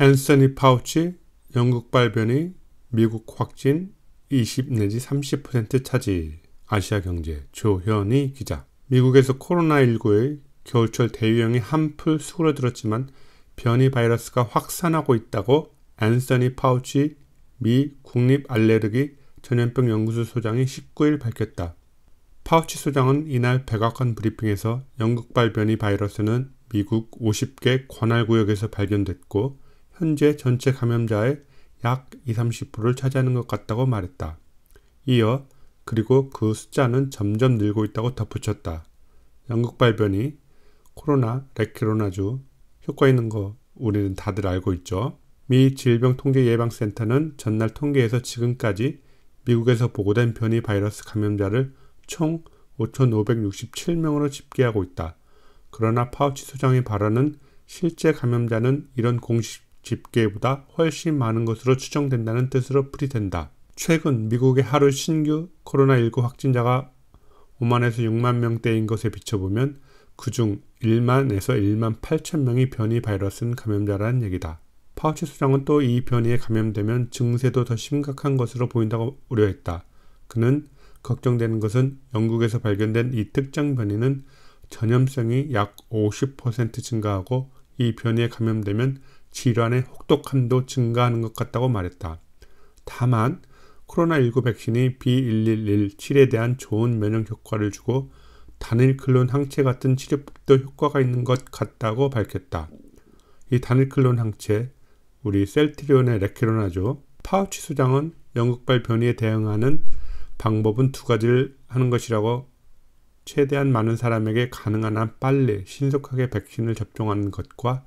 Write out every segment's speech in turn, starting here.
앤서니 파우치 영국 발변이 미국 확진 20 내지 30% 차지 아시아 경제 조현희 기자 미국에서 코로나19의 겨울철 대유행이 한풀 수그러들었지만 변이 바이러스가 확산하고 있다고 앤서니 파우치 미 국립 알레르기 전염병 연구소 소장이 19일 밝혔다. 파우치 소장은 이날 백악관 브리핑에서 영국 발변이 바이러스는 미국 50개 관할 구역에서 발견됐고 현재 전체 감염자의 약 20, 30%를 차지하는 것 같다고 말했다. 이어 그리고 그 숫자는 점점 늘고 있다고 덧붙였다. 영국 발변이 코로나, 레키로나주 효과 있는 거 우리는 다들 알고 있죠. 미 질병통제예방센터는 전날 통계에서 지금까지 미국에서 보고된 변이 바이러스 감염자를 총 5,567명으로 집계하고 있다. 그러나 파우치 소장의 발언은 실제 감염자는 이런 공식 집계보다 훨씬 많은 것으로 추정된다는 뜻으로 풀이된다. 최근 미국의 하루 신규 코로나19 확진자가 5만에서 6만 명대인 것에 비춰보면 그중 1만에서 1만 8천 명이 변이 바이러스 는 감염자라는 얘기다. 파우치 수장은 또 이 변이에 감염되면 증세도 더 심각한 것으로 보인다고 우려했다. 그는 걱정되는 것은 영국에서 발견된 이 특정 변이는 전염성이 약 50% 증가하고 이 변이에 감염되면 질환의 혹독함도 증가하는 것 같다고 말했다. 다만 코로나19 백신이 B1117에 대한 좋은 면역 효과를 주고 단일클론 항체 같은 치료법도 효과가 있는 것 같다고 밝혔다. 이 단일클론 항체, 우리 셀트리온의 레케로나죠. 파우치 소장은 영국발 변이에 대응하는 방법은 두 가지를 하는 것이라고 최대한 많은 사람에게 가능한 한 빨리 신속하게 백신을 접종하는 것과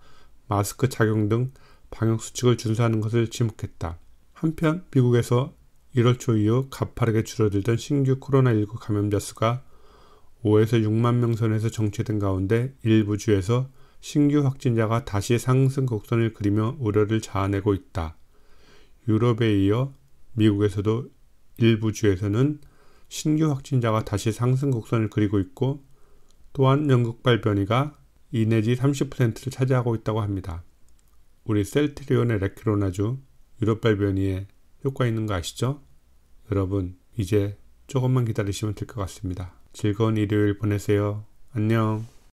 마스크 착용 등 방역 수칙을 준수하는 것을 지목했다. 한편 미국에서 1월 초 이후 가파르게 줄어들던 신규 코로나19 감염자 수가 5에서 6만 명 선에서 정체된 가운데 일부 주에서 신규 확진자가 다시 상승 곡선을 그리며 우려를 자아내고 있다. 유럽에 이어 미국에서도 일부 주에서는 신규 확진자가 다시 상승 곡선을 그리고 있고 또한 영국발 변이가 2 내지 30%를 차지하고 있다고 합니다. 우리 셀트리온의 레키로나주 유럽발 변이에 효과 있는 거 아시죠? 여러분 이제 조금만 기다리시면 될 것 같습니다. 즐거운 일요일 보내세요. 안녕.